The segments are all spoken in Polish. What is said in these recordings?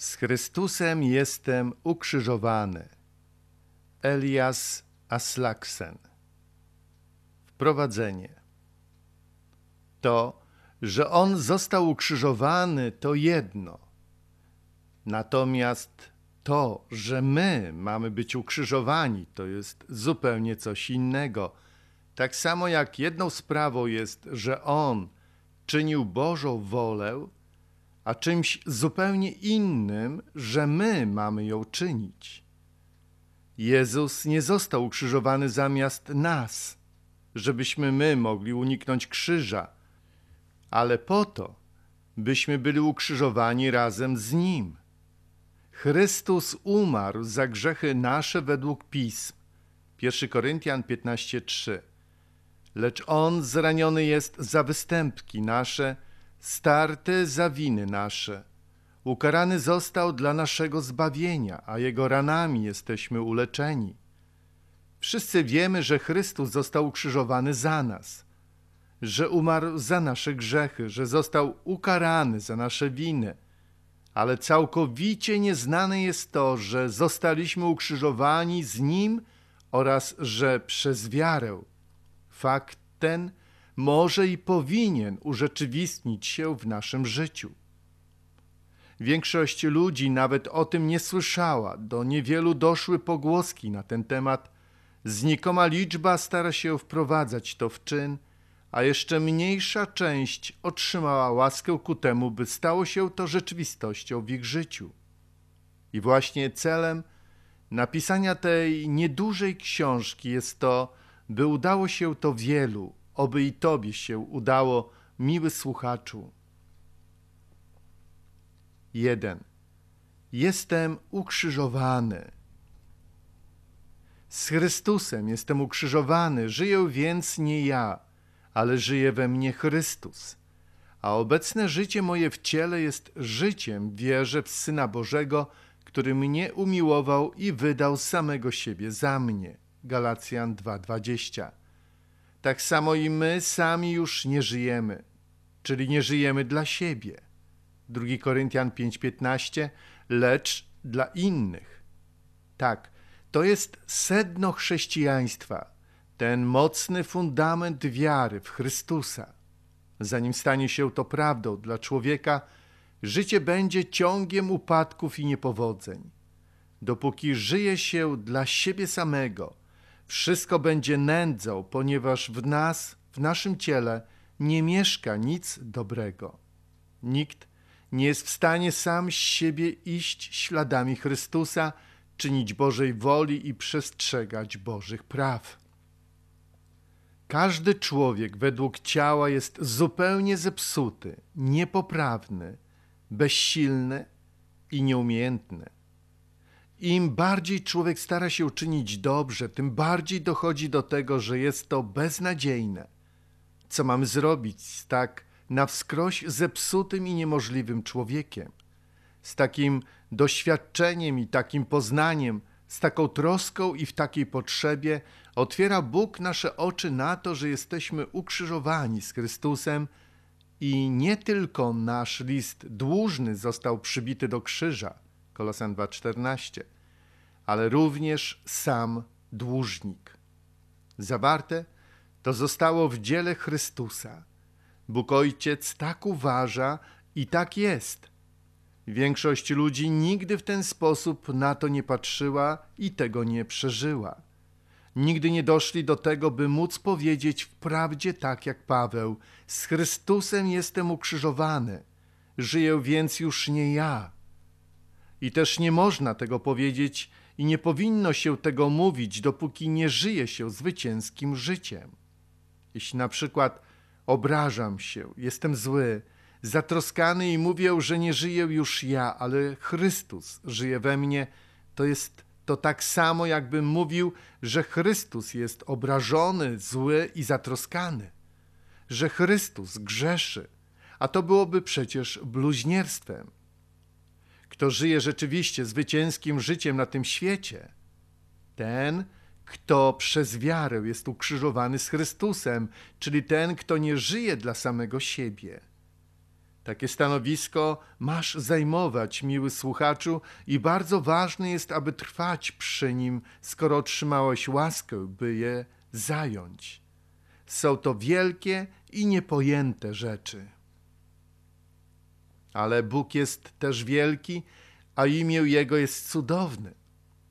Z Chrystusem jestem ukrzyżowany. Elias Aslaksen. Wprowadzenie. To, że on został ukrzyżowany, to jedno. Natomiast to, że my mamy być ukrzyżowani, to jest zupełnie coś innego. Tak samo jak jedną sprawą jest, że on czynił Bożą wolę, a czymś zupełnie innym, że my mamy ją czynić. Jezus nie został ukrzyżowany zamiast nas, żebyśmy my mogli uniknąć krzyża, ale po to, byśmy byli ukrzyżowani razem z Nim. Chrystus umarł za grzechy nasze według pism. 1 Koryntian 15:3. Lecz On zraniony jest za występki nasze starte za winy nasze. Ukarany został dla naszego zbawienia, a jego ranami jesteśmy uleczeni. Wszyscy wiemy, że Chrystus został ukrzyżowany za nas, że umarł za nasze grzechy, że został ukarany za nasze winy. Ale całkowicie nieznane jest to, że zostaliśmy ukrzyżowani z Nim oraz że przez wiarę. Fakt ten może i powinien urzeczywistnić się w naszym życiu. Większość ludzi nawet o tym nie słyszała, do niewielu doszły pogłoski na ten temat. Znikoma liczba stara się wprowadzać to w czyn, a jeszcze mniejsza część otrzymała łaskę ku temu, by stało się to rzeczywistością w ich życiu. I właśnie celem napisania tej niedużej książki jest to, by udało się to wielu, Oby i Tobie się udało, miły słuchaczu. 1. Jestem ukrzyżowany. Z Chrystusem jestem ukrzyżowany, żyję więc nie ja, ale żyje we mnie Chrystus. A obecne życie moje w ciele jest życiem, wierzę w Syna Bożego, który mnie umiłował i wydał samego siebie za mnie. Galacjan 2:20 tak samo i my sami już nie żyjemy, czyli nie żyjemy dla siebie. 2 Koryntian 5:15, lecz dla innych. Tak, to jest sedno chrześcijaństwa, ten mocny fundament wiary w Chrystusa. Zanim stanie się to prawdą dla człowieka, życie będzie ciągiem upadków i niepowodzeń. Dopóki żyje się dla siebie samego – wszystko będzie nędzą, ponieważ w nas, w naszym ciele, nie mieszka nic dobrego. Nikt nie jest w stanie sam z siebie iść śladami Chrystusa, czynić Bożej woli i przestrzegać Bożych praw. Każdy człowiek według ciała jest zupełnie zepsuty, niepoprawny, bezsilny i nieumiejętny. Im bardziej człowiek stara się uczynić dobrze, tym bardziej dochodzi do tego, że jest to beznadziejne. Co mamy zrobić z tak na wskroś zepsutym i niemożliwym człowiekiem? Z takim doświadczeniem i takim poznaniem, z taką troską i w takiej potrzebie otwiera Bóg nasze oczy na to, że jesteśmy ukrzyżowani z Chrystusem i nie tylko nasz list dłużny został przybity do krzyża – Kolosan 2:14, ale również sam dłużnik. Zawarte to zostało w dziele Chrystusa. Bóg Ojciec tak uważa i tak jest. Większość ludzi nigdy w ten sposób na to nie patrzyła i tego nie przeżyła. Nigdy nie doszli do tego, by móc powiedzieć wprawdzie tak jak Paweł: Z Chrystusem jestem ukrzyżowany, żyję więc już nie ja, i też nie można tego powiedzieć i nie powinno się tego mówić, dopóki nie żyje się zwycięskim życiem. Jeśli na przykład obrażam się, jestem zły, zatroskany i mówię, że nie żyję już ja, ale Chrystus żyje we mnie, to jest to tak samo, jakbym mówił, że Chrystus jest obrażony, zły i zatroskany, że Chrystus grzeszy, a to byłoby przecież bluźnierstwem kto żyje rzeczywiście zwycięskim życiem na tym świecie, ten, kto przez wiarę jest ukrzyżowany z Chrystusem, czyli ten, kto nie żyje dla samego siebie. Takie stanowisko masz zajmować, miły słuchaczu, i bardzo ważne jest, aby trwać przy nim, skoro otrzymałeś łaskę, by je zająć. Są to wielkie i niepojęte rzeczy ale Bóg jest też wielki, a imię Jego jest cudowne.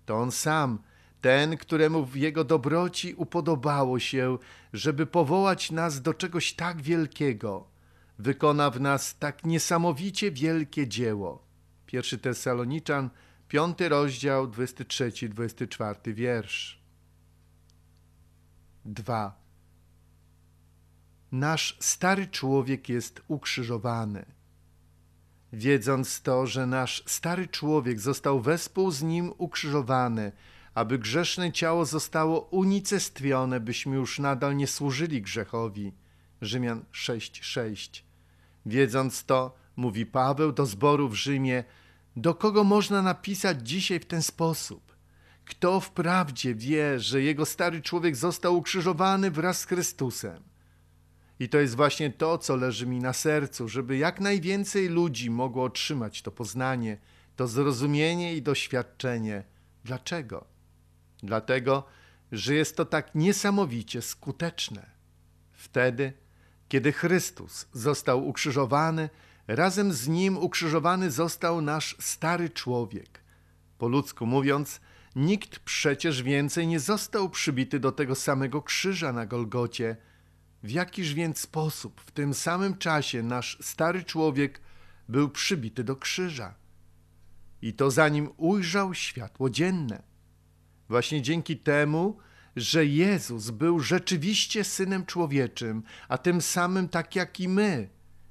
To On sam, ten, któremu w Jego dobroci upodobało się, żeby powołać nas do czegoś tak wielkiego, wykona w nas tak niesamowicie wielkie dzieło. 1 Tesaloniczan, 5 rozdział, 23-24 wiersz. 2. Nasz stary człowiek jest ukrzyżowany wiedząc to, że nasz stary człowiek został wespół z nim ukrzyżowany, aby grzeszne ciało zostało unicestwione, byśmy już nadal nie służyli grzechowi. Rzymian 6:6. Wiedząc to, mówi Paweł do zboru w Rzymie, do kogo można napisać dzisiaj w ten sposób? Kto wprawdzie wie, że jego stary człowiek został ukrzyżowany wraz z Chrystusem? I to jest właśnie to, co leży mi na sercu, żeby jak najwięcej ludzi mogło otrzymać to poznanie, to zrozumienie i doświadczenie. Dlaczego? Dlatego, że jest to tak niesamowicie skuteczne. Wtedy, kiedy Chrystus został ukrzyżowany, razem z nim ukrzyżowany został nasz stary człowiek. Po ludzku mówiąc, nikt przecież więcej nie został przybity do tego samego krzyża na Golgocie – w jakiż więc sposób w tym samym czasie nasz stary człowiek był przybity do krzyża? I to zanim ujrzał światło dzienne. Właśnie dzięki temu, że Jezus był rzeczywiście synem człowieczym, a tym samym tak jak i my,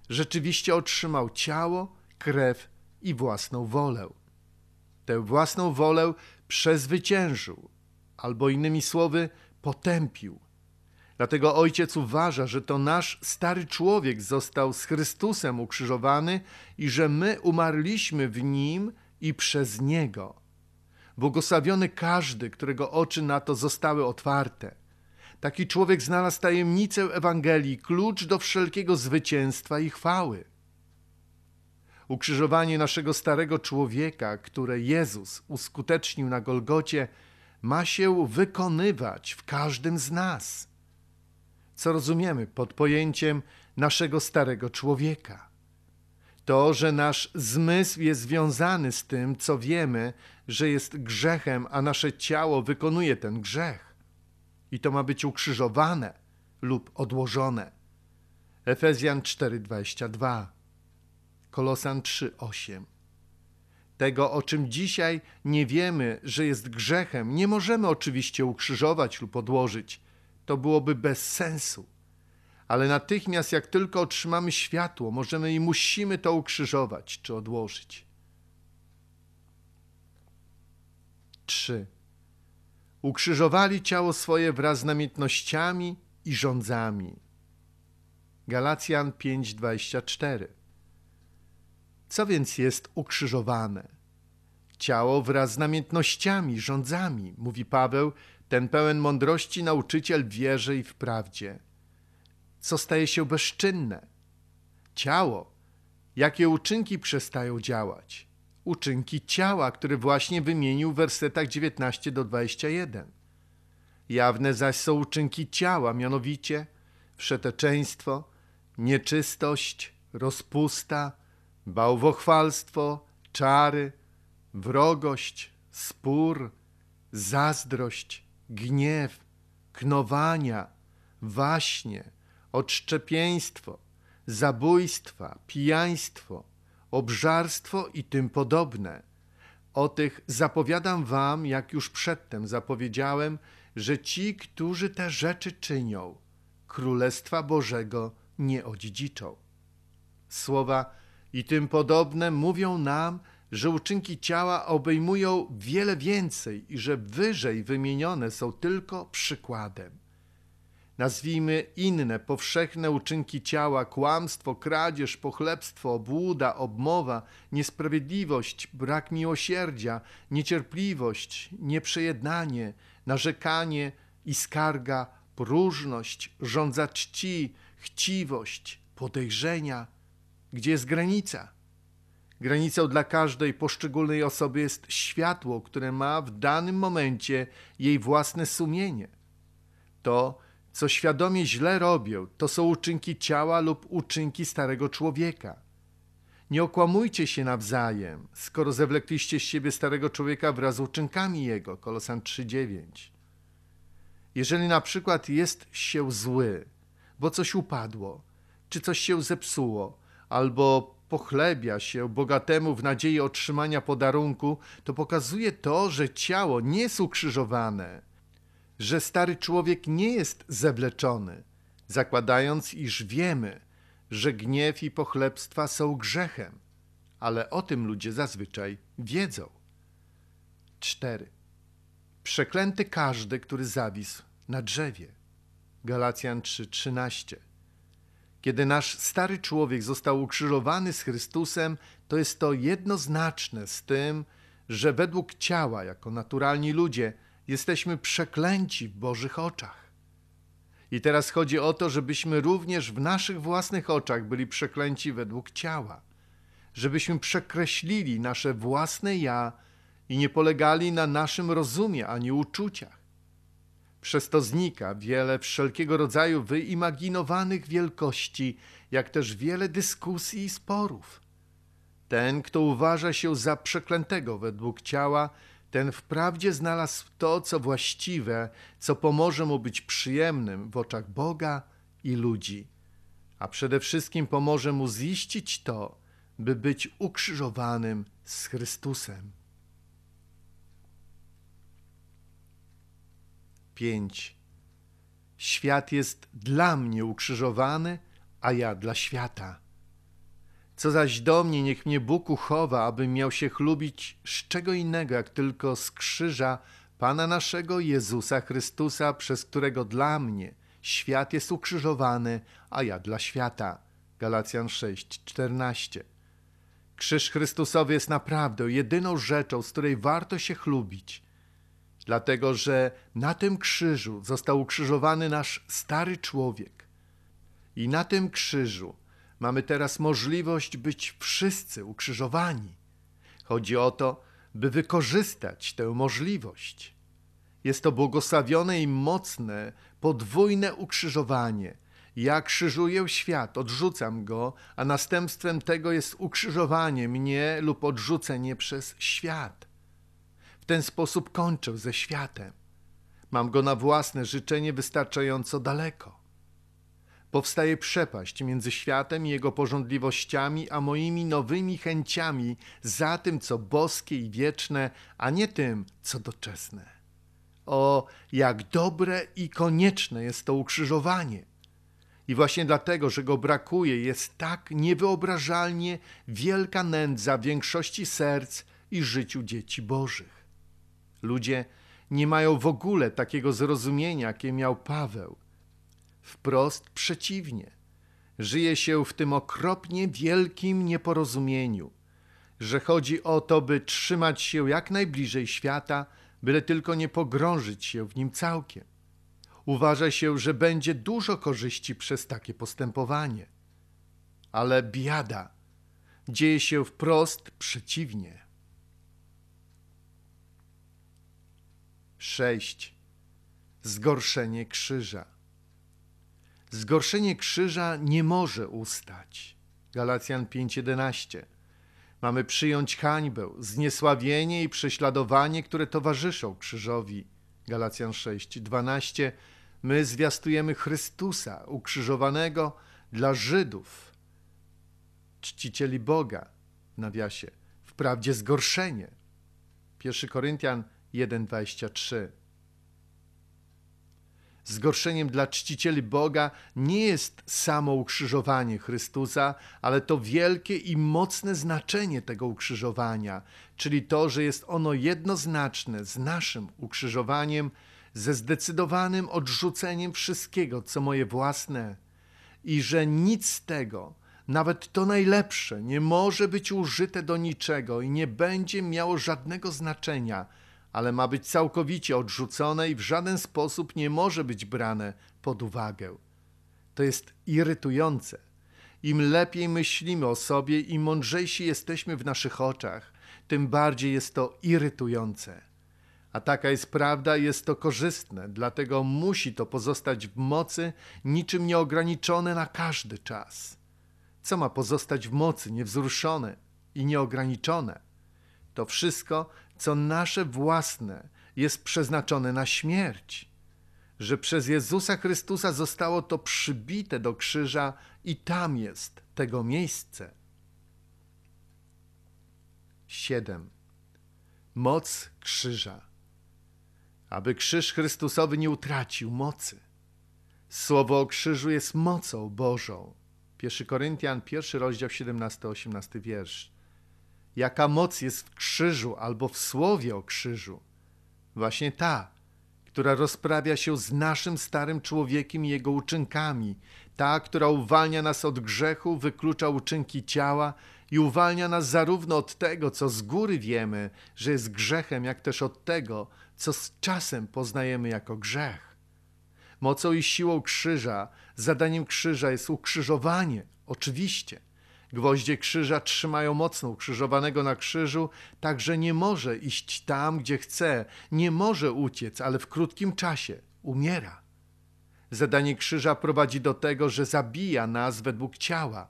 rzeczywiście otrzymał ciało, krew i własną wolę. Tę własną wolę przezwyciężył, albo innymi słowy, potępił Dlatego Ojciec uważa, że to nasz stary człowiek został z Chrystusem ukrzyżowany i że my umarliśmy w Nim i przez Niego. Błogosławiony każdy, którego oczy na to zostały otwarte. Taki człowiek znalazł tajemnicę Ewangelii, klucz do wszelkiego zwycięstwa i chwały. Ukrzyżowanie naszego starego człowieka, które Jezus uskutecznił na Golgocie, ma się wykonywać w każdym z nas co rozumiemy pod pojęciem naszego starego człowieka. To, że nasz zmysł jest związany z tym, co wiemy, że jest grzechem, a nasze ciało wykonuje ten grzech. I to ma być ukrzyżowane lub odłożone. Efezjan 4:22, Kolosan 3:8. Tego, o czym dzisiaj nie wiemy, że jest grzechem, nie możemy oczywiście ukrzyżować lub odłożyć to byłoby bez sensu. Ale natychmiast, jak tylko otrzymamy światło, możemy i musimy to ukrzyżować czy odłożyć. 3. Ukrzyżowali ciało swoje wraz z namiętnościami i rządzami. Galacjan 5:24. Co więc jest ukrzyżowane? Ciało wraz z namiętnościami, rządzami, mówi Paweł ten pełen mądrości nauczyciel wierzy i w prawdzie. Co staje się bezczynne? Ciało. Jakie uczynki przestają działać? Uczynki ciała, które właśnie wymienił w wersetach 19 do 21. Jawne zaś są uczynki ciała, mianowicie przeteczeństwo, nieczystość, rozpusta, bałwochwalstwo, czary, wrogość, spór, zazdrość, gniew, knowania, waśnie, odszczepieństwo, zabójstwa, pijaństwo, obżarstwo i tym podobne. O tych zapowiadam wam, jak już przedtem zapowiedziałem, że ci, którzy te rzeczy czynią, Królestwa Bożego nie odziedziczą. Słowa i tym podobne mówią nam, że uczynki ciała obejmują wiele więcej i że wyżej wymienione są tylko przykładem. Nazwijmy inne powszechne uczynki ciała: kłamstwo, kradzież, pochlebstwo, obłuda, obmowa, niesprawiedliwość, brak miłosierdzia, niecierpliwość, nieprzejednanie, narzekanie i skarga, próżność, żądza czci, chciwość, podejrzenia. Gdzie jest granica? Granicą dla każdej poszczególnej osoby jest światło, które ma w danym momencie jej własne sumienie. To, co świadomie źle robią, to są uczynki ciała lub uczynki starego człowieka. Nie okłamujcie się nawzajem, skoro zewlekliście z siebie starego człowieka wraz z uczynkami jego. Kolosan 3:9. Jeżeli na przykład jest się zły, bo coś upadło, czy coś się zepsuło, albo pochlebia się bogatemu w nadziei otrzymania podarunku, to pokazuje to, że ciało nie jest ukrzyżowane, że stary człowiek nie jest zebleczony, zakładając, iż wiemy, że gniew i pochlebstwa są grzechem, ale o tym ludzie zazwyczaj wiedzą. 4. Przeklęty każdy, który zawisł na drzewie. Galacjan 3:13 kiedy nasz stary człowiek został ukrzyżowany z Chrystusem, to jest to jednoznaczne z tym, że według ciała, jako naturalni ludzie, jesteśmy przeklęci w Bożych oczach. I teraz chodzi o to, żebyśmy również w naszych własnych oczach byli przeklęci według ciała, żebyśmy przekreślili nasze własne ja i nie polegali na naszym rozumie ani uczuciach przez to znika wiele wszelkiego rodzaju wyimaginowanych wielkości, jak też wiele dyskusji i sporów. Ten, kto uważa się za przeklętego według ciała, ten wprawdzie znalazł to, co właściwe, co pomoże mu być przyjemnym w oczach Boga i ludzi, a przede wszystkim pomoże mu ziścić to, by być ukrzyżowanym z Chrystusem. 5. Świat jest dla mnie ukrzyżowany, a ja dla świata. Co zaś do mnie, niech mnie Bóg uchowa, abym miał się chlubić z czego innego, jak tylko z krzyża Pana naszego Jezusa Chrystusa, przez którego dla mnie świat jest ukrzyżowany, a ja dla świata. Galacjan 6:14. Krzyż Chrystusowy jest naprawdę jedyną rzeczą, z której warto się chlubić – dlatego że na tym krzyżu został ukrzyżowany nasz stary człowiek. I na tym krzyżu mamy teraz możliwość być wszyscy ukrzyżowani. Chodzi o to, by wykorzystać tę możliwość. Jest to błogosławione i mocne, podwójne ukrzyżowanie. Ja krzyżuję świat, odrzucam go, a następstwem tego jest ukrzyżowanie mnie lub odrzucenie przez świat ten sposób kończę ze światem. Mam go na własne życzenie wystarczająco daleko. Powstaje przepaść między światem i jego porządliwościami, a moimi nowymi chęciami za tym, co boskie i wieczne, a nie tym, co doczesne. O, jak dobre i konieczne jest to ukrzyżowanie! I właśnie dlatego, że go brakuje, jest tak niewyobrażalnie wielka nędza większości serc i życiu dzieci Bożych. Ludzie nie mają w ogóle takiego zrozumienia, jakie miał Paweł. Wprost przeciwnie. Żyje się w tym okropnie wielkim nieporozumieniu, że chodzi o to, by trzymać się jak najbliżej świata, byle tylko nie pogrążyć się w nim całkiem. Uważa się, że będzie dużo korzyści przez takie postępowanie. Ale biada dzieje się wprost przeciwnie. 6. Zgorszenie krzyża. Zgorszenie krzyża nie może ustać. Galacjan 5:11. Mamy przyjąć hańbę, zniesławienie i prześladowanie, które towarzyszą krzyżowi. Galacjan 6:12. My zwiastujemy Chrystusa ukrzyżowanego dla Żydów, czcicieli Boga, w nawiasie, wprawdzie zgorszenie. 1 Koryntian 1:23. Zgorszeniem dla czcicieli Boga nie jest samo ukrzyżowanie Chrystusa, ale to wielkie i mocne znaczenie tego ukrzyżowania, czyli to, że jest ono jednoznaczne z naszym ukrzyżowaniem, ze zdecydowanym odrzuceniem wszystkiego, co moje własne, i że nic z tego, nawet to najlepsze, nie może być użyte do niczego i nie będzie miało żadnego znaczenia ale ma być całkowicie odrzucone i w żaden sposób nie może być brane pod uwagę. To jest irytujące. Im lepiej myślimy o sobie i mądrzejsi jesteśmy w naszych oczach, tym bardziej jest to irytujące. A taka jest prawda, jest to korzystne, dlatego musi to pozostać w mocy, niczym nieograniczone na każdy czas. Co ma pozostać w mocy, niewzruszone i nieograniczone? To wszystko co nasze własne jest przeznaczone na śmierć, że przez Jezusa Chrystusa zostało to przybite do krzyża i tam jest tego miejsce. 7. Moc krzyża. Aby krzyż Chrystusowy nie utracił mocy. Słowo o krzyżu jest mocą Bożą. 1 Koryntian, 1 rozdział 17-18 wiersz jaka moc jest w krzyżu albo w słowie o krzyżu. Właśnie ta, która rozprawia się z naszym starym człowiekiem i jego uczynkami, ta, która uwalnia nas od grzechu, wyklucza uczynki ciała i uwalnia nas zarówno od tego, co z góry wiemy, że jest grzechem, jak też od tego, co z czasem poznajemy jako grzech. Mocą i siłą krzyża, zadaniem krzyża jest ukrzyżowanie, oczywiście Gwoździe krzyża trzymają mocno ukrzyżowanego na krzyżu, tak że nie może iść tam, gdzie chce, nie może uciec, ale w krótkim czasie umiera. Zadanie krzyża prowadzi do tego, że zabija nas według ciała.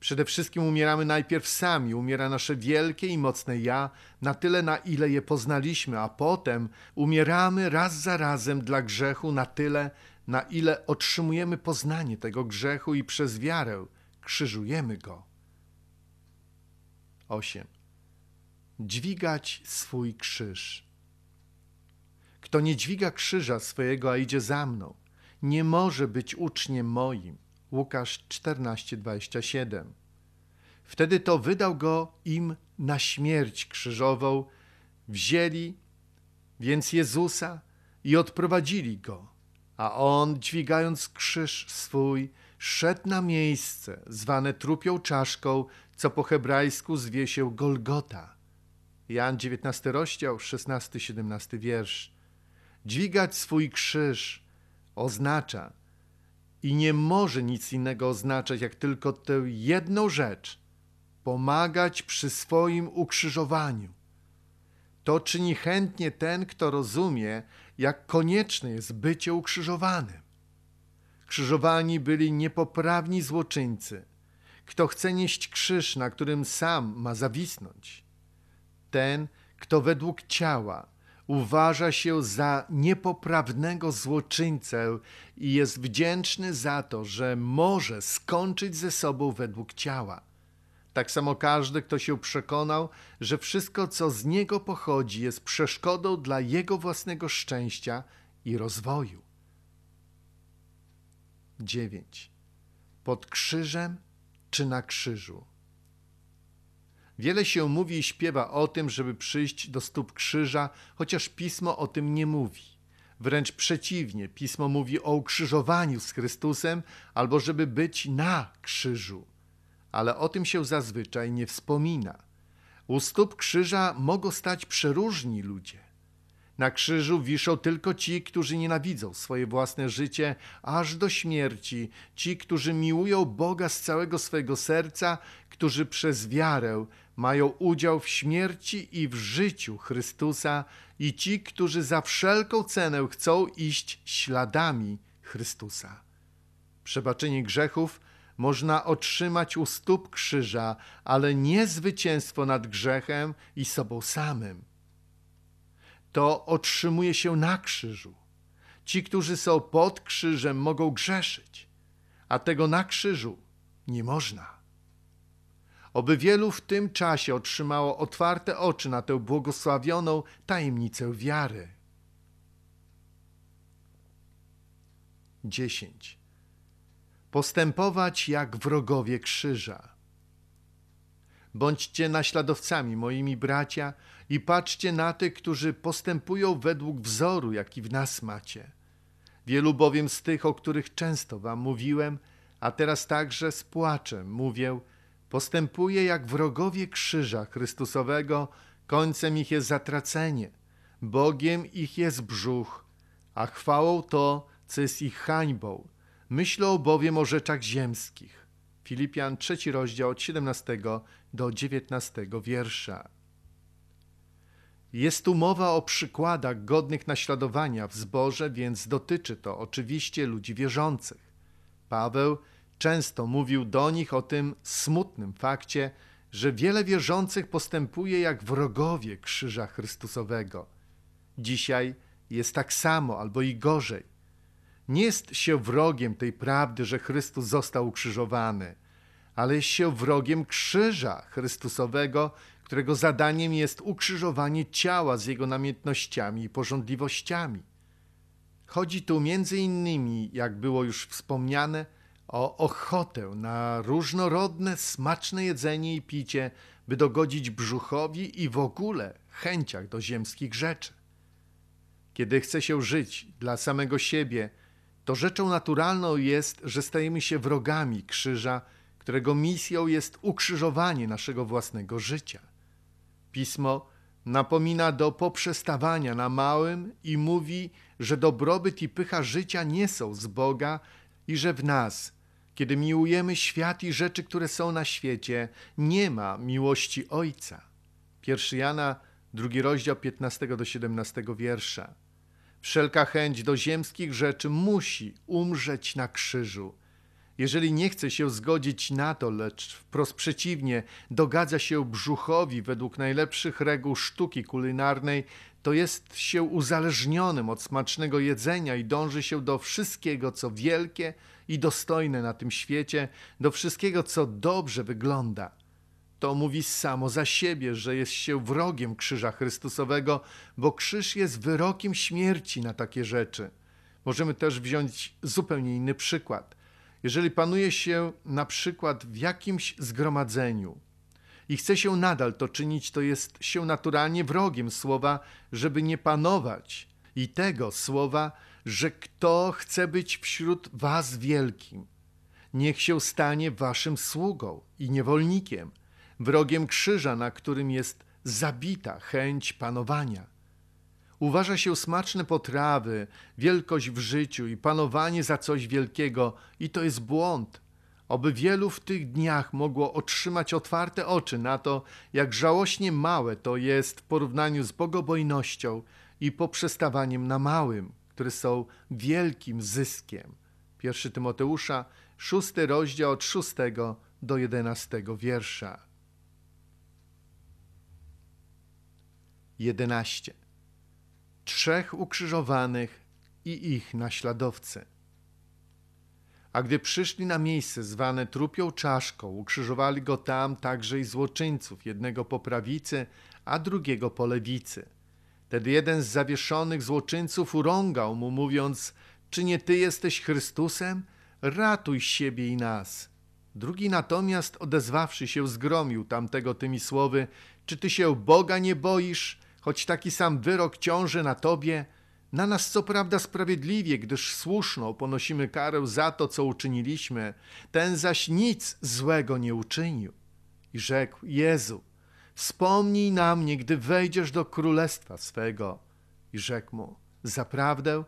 Przede wszystkim umieramy najpierw sami, umiera nasze wielkie i mocne ja, na tyle na ile je poznaliśmy, a potem umieramy raz za razem dla grzechu na tyle, na ile otrzymujemy poznanie tego grzechu i przez wiarę krzyżujemy go. 8. Dźwigać swój krzyż. Kto nie dźwiga krzyża swojego, a idzie za mną, nie może być uczniem moim. Łukasz 14:27. Wtedy to wydał go im na śmierć krzyżową, wzięli więc Jezusa i odprowadzili go, a on dźwigając krzyż swój szedł na miejsce zwane trupią czaszką, co po hebrajsku zwie się Golgota. Jan 19 rozdział 16-17 wiersz. Dźwigać swój krzyż oznacza i nie może nic innego oznaczać, jak tylko tę jedną rzecz pomagać przy swoim ukrzyżowaniu. To czyni chętnie ten, kto rozumie, jak konieczne jest bycie ukrzyżowanym. Krzyżowani byli niepoprawni złoczyńcy. Kto chce nieść krzyż, na którym sam ma zawisnąć, ten, kto według ciała uważa się za niepoprawnego złoczyńcę i jest wdzięczny za to, że może skończyć ze sobą według ciała. Tak samo każdy, kto się przekonał, że wszystko, co z niego pochodzi, jest przeszkodą dla jego własnego szczęścia i rozwoju. 9. Pod krzyżem czy na krzyżu? Wiele się mówi i śpiewa o tym, żeby przyjść do stóp krzyża, chociaż pismo o tym nie mówi. Wręcz przeciwnie, pismo mówi o ukrzyżowaniu z Chrystusem albo żeby być na krzyżu. Ale o tym się zazwyczaj nie wspomina. U stóp krzyża mogą stać przeróżni ludzie. Na krzyżu wiszą tylko ci, którzy nienawidzą swoje własne życie aż do śmierci, ci, którzy miłują Boga z całego swego serca, którzy przez wiarę mają udział w śmierci i w życiu Chrystusa, i ci, którzy za wszelką cenę chcą iść śladami Chrystusa. Przebaczenie grzechów można otrzymać u stóp krzyża, ale nie zwycięstwo nad grzechem i sobą samym to otrzymuje się na krzyżu. Ci, którzy są pod krzyżem, mogą grzeszyć, a tego na krzyżu nie można. Oby wielu w tym czasie otrzymało otwarte oczy na tę błogosławioną tajemnicę wiary. 10. Postępować jak wrogowie krzyża. Bądźcie naśladowcami moimi bracia, i patrzcie na tych, którzy postępują według wzoru, jaki w nas macie. Wielu bowiem z tych, o których często wam mówiłem, a teraz także z płaczem mówię, postępuje jak wrogowie krzyża Chrystusowego, końcem ich jest zatracenie, Bogiem ich jest brzuch, a chwałą to, co jest ich hańbą. Myślą bowiem o rzeczach ziemskich. Filipian 3 rozdział od 17 do 19 wiersza. Jest tu mowa o przykładach godnych naśladowania w zborze, więc dotyczy to oczywiście ludzi wierzących. Paweł często mówił do nich o tym smutnym fakcie, że wiele wierzących postępuje jak wrogowie Krzyża Chrystusowego. Dzisiaj jest tak samo albo i gorzej. Nie jest się wrogiem tej prawdy, że Chrystus został ukrzyżowany, ale jest się wrogiem Krzyża Chrystusowego którego zadaniem jest ukrzyżowanie ciała z jego namiętnościami i porządliwościami. Chodzi tu między innymi, jak było już wspomniane, o ochotę na różnorodne, smaczne jedzenie i picie, by dogodzić brzuchowi i w ogóle chęciach do ziemskich rzeczy. Kiedy chce się żyć dla samego siebie, to rzeczą naturalną jest, że stajemy się wrogami krzyża, którego misją jest ukrzyżowanie naszego własnego życia. Pismo napomina do poprzestawania na małym i mówi, że dobrobyt i pycha życia nie są z Boga i że w nas, kiedy miłujemy świat i rzeczy, które są na świecie, nie ma miłości Ojca. 1 Jana, drugi rozdział 15 do 17 wiersza. Wszelka chęć do ziemskich rzeczy musi umrzeć na krzyżu – jeżeli nie chce się zgodzić na to, lecz wprost przeciwnie, dogadza się brzuchowi według najlepszych reguł sztuki kulinarnej, to jest się uzależnionym od smacznego jedzenia i dąży się do wszystkiego, co wielkie i dostojne na tym świecie, do wszystkiego, co dobrze wygląda. To mówi samo za siebie, że jest się wrogiem Krzyża Chrystusowego, bo krzyż jest wyrokiem śmierci na takie rzeczy. Możemy też wziąć zupełnie inny przykład – jeżeli panuje się na przykład w jakimś zgromadzeniu i chce się nadal to czynić, to jest się naturalnie wrogiem słowa, żeby nie panować i tego słowa, że kto chce być wśród was wielkim, niech się stanie waszym sługą i niewolnikiem, wrogiem krzyża, na którym jest zabita chęć panowania. Uważa się smaczne potrawy, wielkość w życiu i panowanie za coś wielkiego, i to jest błąd. Oby wielu w tych dniach mogło otrzymać otwarte oczy na to, jak żałośnie małe to jest w porównaniu z bogobojnością i poprzestawaniem na małym, które są wielkim zyskiem. 1 Tymoteusza, 6 rozdział od 6 do 11 wiersza. 11 trzech ukrzyżowanych i ich naśladowcy. A gdy przyszli na miejsce zwane trupią czaszką, ukrzyżowali go tam także i złoczyńców, jednego po prawicy, a drugiego po lewicy. Tedy jeden z zawieszonych złoczyńców urągał mu, mówiąc: Czy nie ty jesteś Chrystusem? Ratuj siebie i nas. Drugi natomiast, odezwawszy się, zgromił tamtego tymi słowy: Czy ty się Boga nie boisz? choć taki sam wyrok ciąży na tobie, na nas co prawda sprawiedliwie, gdyż słuszną ponosimy karę za to, co uczyniliśmy, ten zaś nic złego nie uczynił. I rzekł: Jezu, wspomnij na mnie, gdy wejdziesz do królestwa swego. I rzekł mu: Zaprawdę,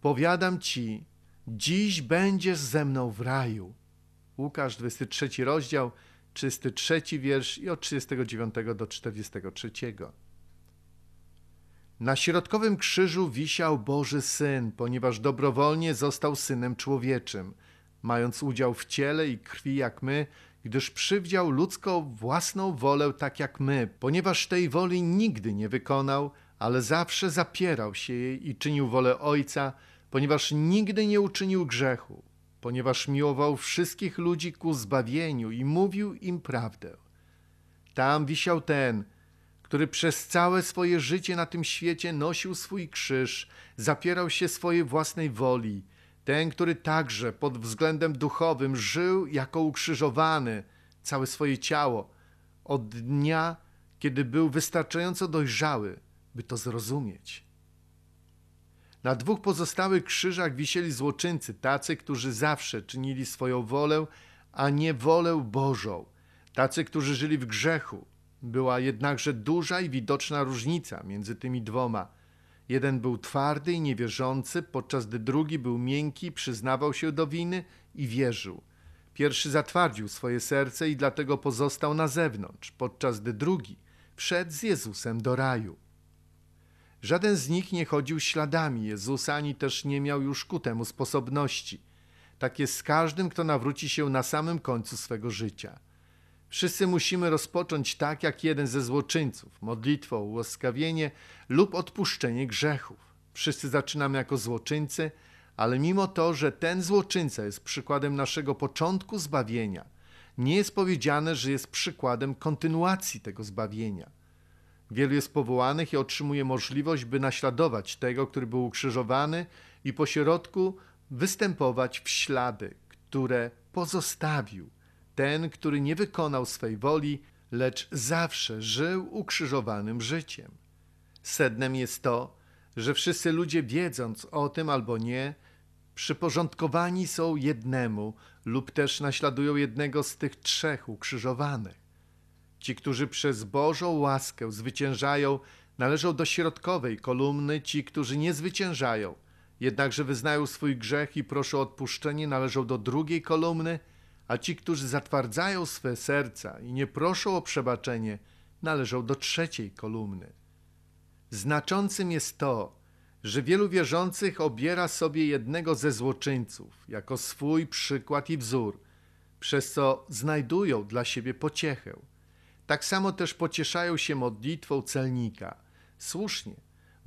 powiadam ci, dziś będziesz ze mną w raju. Łukasz 23 rozdział, 33 wiersz i od 39 do 43. Na środkowym krzyżu wisiał Boży Syn, ponieważ dobrowolnie został synem człowieczym, mając udział w ciele i krwi jak my, gdyż przywdział ludzką własną wolę tak jak my, ponieważ tej woli nigdy nie wykonał, ale zawsze zapierał się jej i czynił wolę Ojca, ponieważ nigdy nie uczynił grzechu, ponieważ miłował wszystkich ludzi ku zbawieniu i mówił im prawdę. Tam wisiał ten, który przez całe swoje życie na tym świecie nosił swój krzyż, zapierał się swojej własnej woli, ten, który także pod względem duchowym żył jako ukrzyżowany całe swoje ciało od dnia, kiedy był wystarczająco dojrzały, by to zrozumieć. Na dwóch pozostałych krzyżach wisieli złoczyńcy, tacy, którzy zawsze czynili swoją wolę, a nie wolę Bożą, tacy, którzy żyli w grzechu, była jednakże duża i widoczna różnica między tymi dwoma. Jeden był twardy i niewierzący, podczas gdy drugi był miękki, przyznawał się do winy i wierzył. Pierwszy zatwardził swoje serce i dlatego pozostał na zewnątrz, podczas gdy drugi wszedł z Jezusem do raju. Żaden z nich nie chodził śladami Jezusa, ani też nie miał już ku temu sposobności. Tak jest z każdym, kto nawróci się na samym końcu swego życia. Wszyscy musimy rozpocząć tak jak jeden ze złoczyńców, modlitwą, ułaskawienie lub odpuszczenie grzechów. Wszyscy zaczynamy jako złoczyńcy, ale mimo to, że ten złoczyńca jest przykładem naszego początku zbawienia, nie jest powiedziane, że jest przykładem kontynuacji tego zbawienia. Wielu jest powołanych i otrzymuje możliwość, by naśladować tego, który był ukrzyżowany i pośrodku występować w ślady, które pozostawił ten, który nie wykonał swej woli, lecz zawsze żył ukrzyżowanym życiem. Sednem jest to, że wszyscy ludzie, wiedząc o tym albo nie, przyporządkowani są jednemu lub też naśladują jednego z tych trzech ukrzyżowanych. Ci, którzy przez Bożą łaskę zwyciężają, należą do środkowej kolumny, ci, którzy nie zwyciężają, jednakże wyznają swój grzech i proszą o odpuszczenie, należą do drugiej kolumny – a ci, którzy zatwardzają swe serca i nie proszą o przebaczenie, należą do trzeciej kolumny. Znaczącym jest to, że wielu wierzących obiera sobie jednego ze złoczyńców jako swój przykład i wzór, przez co znajdują dla siebie pociechę. Tak samo też pocieszają się modlitwą celnika. Słusznie,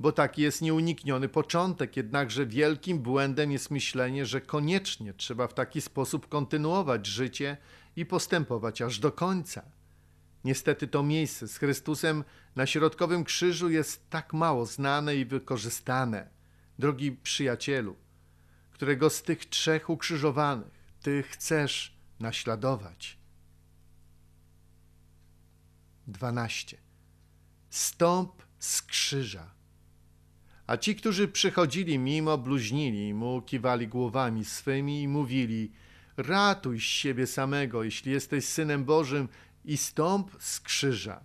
bo taki jest nieunikniony początek. Jednakże wielkim błędem jest myślenie, że koniecznie trzeba w taki sposób kontynuować życie i postępować aż do końca. Niestety to miejsce z Chrystusem na środkowym krzyżu jest tak mało znane i wykorzystane. Drogi przyjacielu, którego z tych trzech ukrzyżowanych ty chcesz naśladować? 12. Stąp z krzyża a ci, którzy przychodzili mimo, bluźnili mu, kiwali głowami swymi i mówili: Ratuj siebie samego, jeśli jesteś synem Bożym, i stąp z krzyża.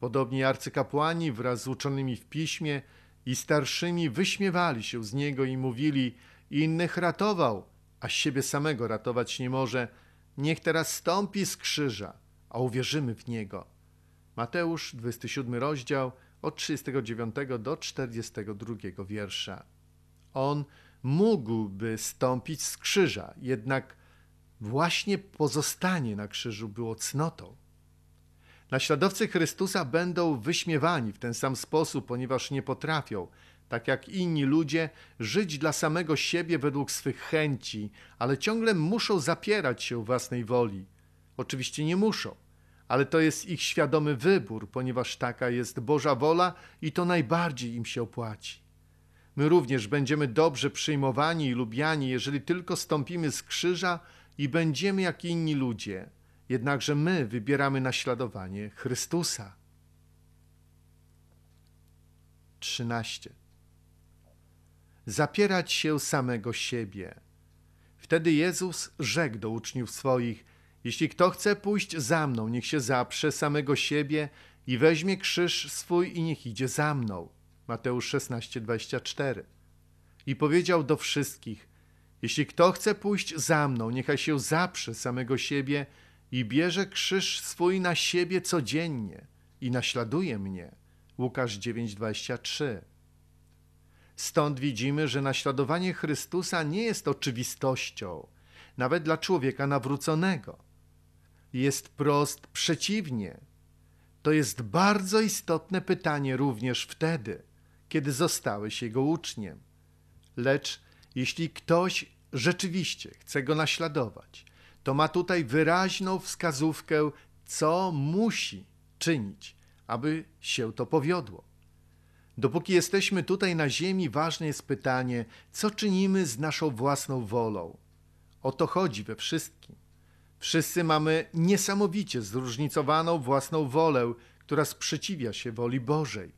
Podobnie arcykapłani wraz z uczonymi w piśmie i starszymi wyśmiewali się z niego i mówili: Innych ratował, a siebie samego ratować nie może. Niech teraz stąpi z krzyża, a uwierzymy w niego. Mateusz, 27 rozdział od 39 do 42 wiersza. On mógłby stąpić z krzyża, jednak właśnie pozostanie na krzyżu było cnotą. Naśladowcy Chrystusa będą wyśmiewani w ten sam sposób, ponieważ nie potrafią, tak jak inni ludzie, żyć dla samego siebie według swych chęci, ale ciągle muszą zapierać się własnej woli. Oczywiście nie muszą ale to jest ich świadomy wybór, ponieważ taka jest Boża wola i to najbardziej im się opłaci. My również będziemy dobrze przyjmowani i lubiani, jeżeli tylko stąpimy z krzyża i będziemy jak inni ludzie. Jednakże my wybieramy naśladowanie Chrystusa. 13. Zapierać się samego siebie. Wtedy Jezus rzekł do uczniów swoich – jeśli kto chce pójść za mną, niech się zaprze samego siebie i weźmie krzyż swój i niech idzie za mną. Mateusz 16, 24. I powiedział do wszystkich, jeśli kto chce pójść za mną, niechaj się zaprze samego siebie i bierze krzyż swój na siebie codziennie i naśladuje mnie. Łukasz 9:23. Stąd widzimy, że naśladowanie Chrystusa nie jest oczywistością, nawet dla człowieka nawróconego jest prost przeciwnie. To jest bardzo istotne pytanie również wtedy, kiedy zostałeś jego uczniem. Lecz jeśli ktoś rzeczywiście chce go naśladować, to ma tutaj wyraźną wskazówkę, co musi czynić, aby się to powiodło. Dopóki jesteśmy tutaj na ziemi, ważne jest pytanie, co czynimy z naszą własną wolą. O to chodzi we wszystkim. Wszyscy mamy niesamowicie zróżnicowaną własną wolę, która sprzeciwia się woli Bożej.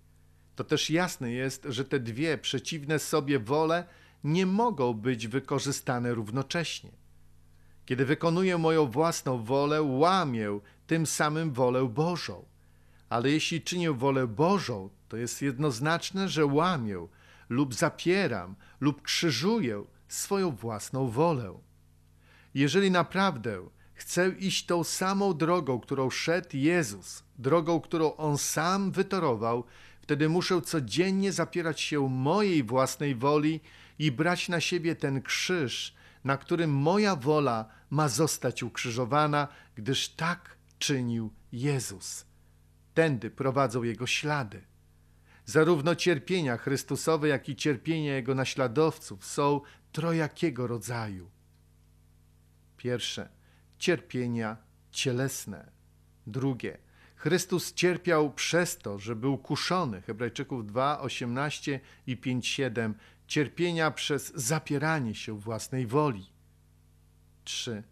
To też jasne jest, że te dwie przeciwne sobie wole nie mogą być wykorzystane równocześnie. Kiedy wykonuję moją własną wolę, łamię tym samym wolę Bożą. Ale jeśli czynię wolę Bożą, to jest jednoznaczne, że łamię lub zapieram lub krzyżuję swoją własną wolę. Jeżeli naprawdę Chcę iść tą samą drogą, którą szedł Jezus, drogą, którą On sam wytorował, wtedy muszę codziennie zapierać się mojej własnej woli i brać na siebie ten krzyż, na którym moja wola ma zostać ukrzyżowana, gdyż tak czynił Jezus. Tędy prowadzą Jego ślady. Zarówno cierpienia Chrystusowe, jak i cierpienia Jego naśladowców są trojakiego rodzaju. Pierwsze, cierpienia cielesne. Drugie, Chrystus cierpiał przez to, że był kuszony. Hebrajczyków 2, 18 i 5, 7. Cierpienia przez zapieranie się własnej woli. 3.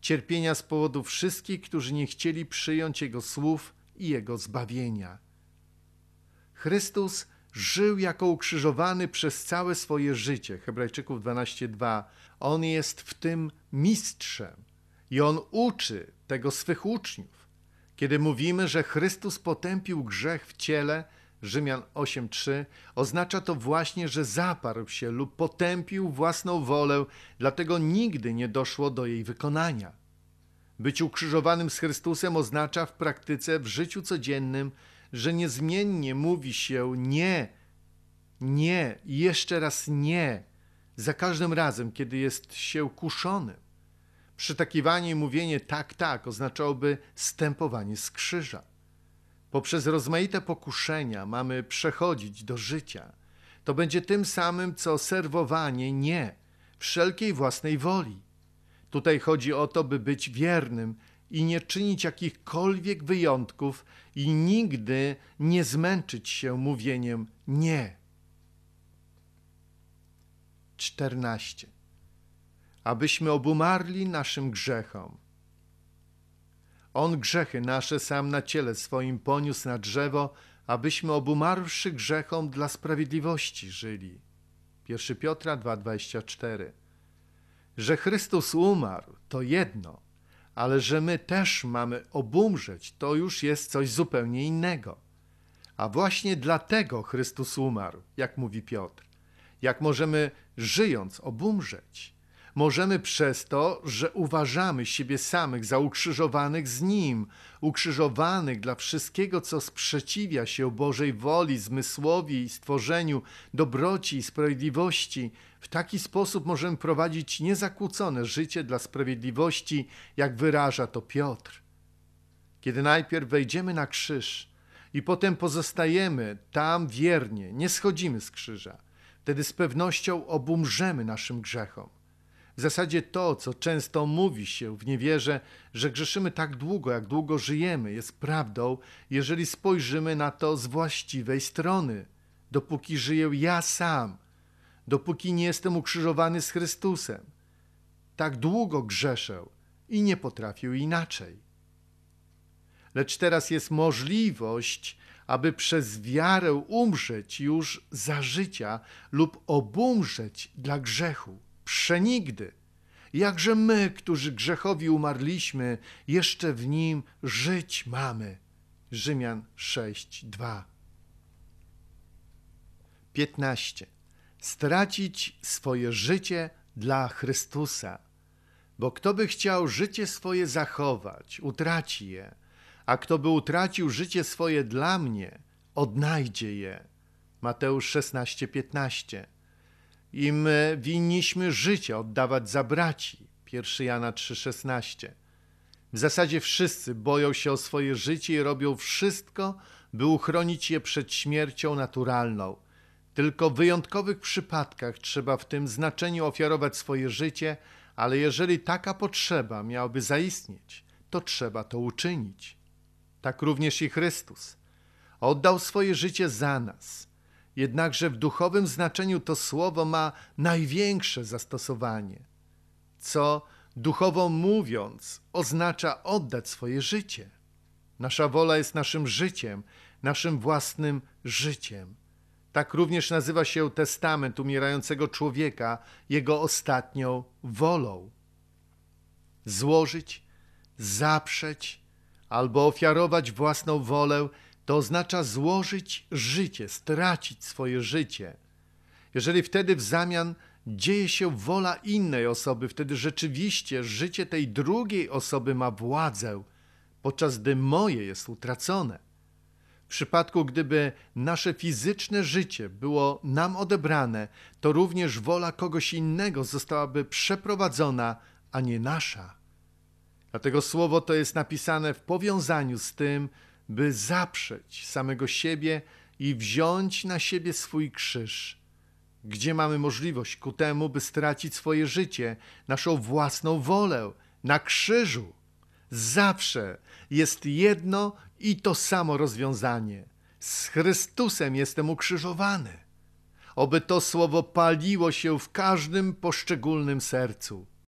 Cierpienia z powodu wszystkich, którzy nie chcieli przyjąć Jego słów i Jego zbawienia. Chrystus żył jako ukrzyżowany przez całe swoje życie. Hebrajczyków 2. On jest w tym mistrzem. I on uczy tego swych uczniów. Kiedy mówimy, że Chrystus potępił grzech w ciele, Rzymian 8:3, oznacza to właśnie, że zaparł się lub potępił własną wolę, dlatego nigdy nie doszło do jej wykonania. Być ukrzyżowanym z Chrystusem oznacza w praktyce, w życiu codziennym, że niezmiennie mówi się nie, nie i jeszcze raz nie, za każdym razem, kiedy jest się kuszonym. Przytakiwanie i mówienie tak, tak oznaczałoby stępowanie z krzyża. Poprzez rozmaite pokuszenia mamy przechodzić do życia. To będzie tym samym, co serwowanie nie, wszelkiej własnej woli. Tutaj chodzi o to, by być wiernym i nie czynić jakichkolwiek wyjątków i nigdy nie zmęczyć się mówieniem nie. 14 abyśmy obumarli naszym grzechom. On grzechy nasze sam na ciele swoim poniósł na drzewo, abyśmy obumarwszy grzechom dla sprawiedliwości żyli. 1 Piotra 2,24 Że Chrystus umarł, to jedno, ale że my też mamy obumrzeć, to już jest coś zupełnie innego. A właśnie dlatego Chrystus umarł, jak mówi Piotr. Jak możemy żyjąc obumrzeć? Możemy przez to, że uważamy siebie samych za ukrzyżowanych z Nim, ukrzyżowanych dla wszystkiego, co sprzeciwia się Bożej woli, zmysłowi i stworzeniu, dobroci i sprawiedliwości. W taki sposób możemy prowadzić niezakłócone życie dla sprawiedliwości, jak wyraża to Piotr. Kiedy najpierw wejdziemy na krzyż i potem pozostajemy tam wiernie, nie schodzimy z krzyża, wtedy z pewnością obumrzemy naszym grzechom. W zasadzie to, co często mówi się w niewierze, że grzeszymy tak długo, jak długo żyjemy, jest prawdą, jeżeli spojrzymy na to z właściwej strony. Dopóki żyję ja sam, dopóki nie jestem ukrzyżowany z Chrystusem, tak długo grzeszę i nie potrafię inaczej. Lecz teraz jest możliwość, aby przez wiarę umrzeć już za życia lub obumrzeć dla grzechu przenigdy. Jakże my, którzy grzechowi umarliśmy, jeszcze w nim żyć mamy. Rzymian 6:2. 15. Stracić swoje życie dla Chrystusa. Bo kto by chciał życie swoje zachować, utraci je, a kto by utracił życie swoje dla mnie, odnajdzie je. Mateusz 16:15 my winniśmy życie oddawać za braci. 1 Jana 3,16. W zasadzie wszyscy boją się o swoje życie i robią wszystko, by uchronić je przed śmiercią naturalną. Tylko w wyjątkowych przypadkach trzeba w tym znaczeniu ofiarować swoje życie, ale jeżeli taka potrzeba miałaby zaistnieć, to trzeba to uczynić. Tak również i Chrystus oddał swoje życie za nas. Jednakże w duchowym znaczeniu to słowo ma największe zastosowanie, co duchowo mówiąc oznacza oddać swoje życie. Nasza wola jest naszym życiem, naszym własnym życiem. Tak również nazywa się testament umierającego człowieka jego ostatnią wolą. Złożyć, zaprzeć albo ofiarować własną wolę to oznacza złożyć życie, stracić swoje życie. Jeżeli wtedy w zamian dzieje się wola innej osoby, wtedy rzeczywiście życie tej drugiej osoby ma władzę, podczas gdy moje jest utracone. W przypadku, gdyby nasze fizyczne życie było nam odebrane, to również wola kogoś innego zostałaby przeprowadzona, a nie nasza. Dlatego słowo to jest napisane w powiązaniu z tym, by zaprzeć samego siebie i wziąć na siebie swój krzyż. Gdzie mamy możliwość ku temu, by stracić swoje życie, naszą własną wolę na krzyżu? Zawsze jest jedno i to samo rozwiązanie. Z Chrystusem jestem ukrzyżowany. Oby to słowo paliło się w każdym poszczególnym sercu.